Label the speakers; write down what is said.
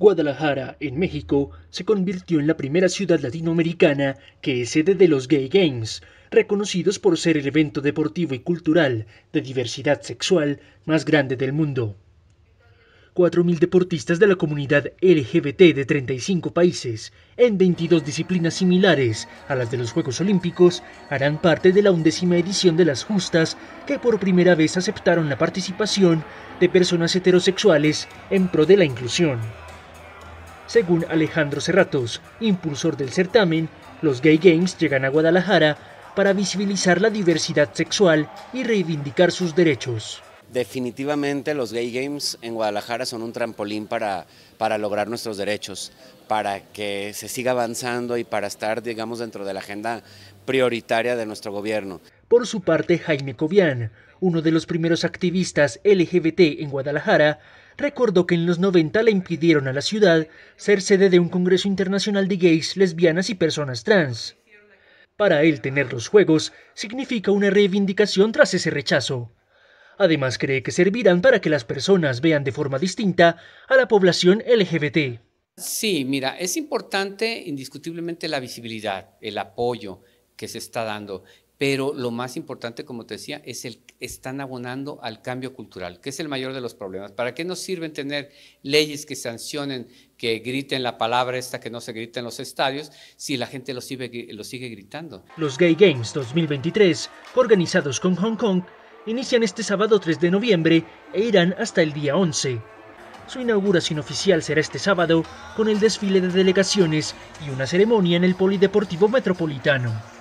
Speaker 1: Guadalajara, en México, se convirtió en la primera ciudad latinoamericana que es sede de los Gay Games, reconocidos por ser el evento deportivo y cultural de diversidad sexual más grande del mundo. 4.000 deportistas de la comunidad LGBT de 35 países, en 22 disciplinas similares a las de los Juegos Olímpicos, harán parte de la undécima edición de las justas que por primera vez aceptaron la participación de personas heterosexuales en pro de la inclusión. Según Alejandro Serratos, impulsor del certamen, los Gay Games llegan a Guadalajara para visibilizar la diversidad sexual y reivindicar sus derechos
Speaker 2: definitivamente los gay games en Guadalajara son un trampolín para, lograr nuestros derechos, para que se siga avanzando y para estar, digamos, dentro de la agenda prioritaria de nuestro gobierno.
Speaker 1: Por su parte, Jaime Cobian, uno de los primeros activistas LGBT en Guadalajara, recordó que en los 90 le impidieron a la ciudad ser sede de un Congreso Internacional de Gays, Lesbianas y Personas Trans. Para él tener los Juegos significa una reivindicación tras ese rechazo. Además, cree que servirán para que las personas vean de forma distinta a la población LGBT.
Speaker 3: Sí, mira, es importante indiscutiblemente la visibilidad, el apoyo que se está dando, pero lo más importante, como te decía, es el están abonando al cambio cultural, que es el mayor de los problemas. ¿Para qué nos sirven tener leyes que sancionen, que griten la palabra esta que no se grita en los estadios, si la gente lo lo sigue gritando?
Speaker 1: Los Gay Games 2023, organizados con Hong Kong, inician este sábado 3 de noviembre e irán hasta el día 11. Su inauguración oficial será este sábado con el desfile de delegaciones y una ceremonia en el Polideportivo Metropolitano.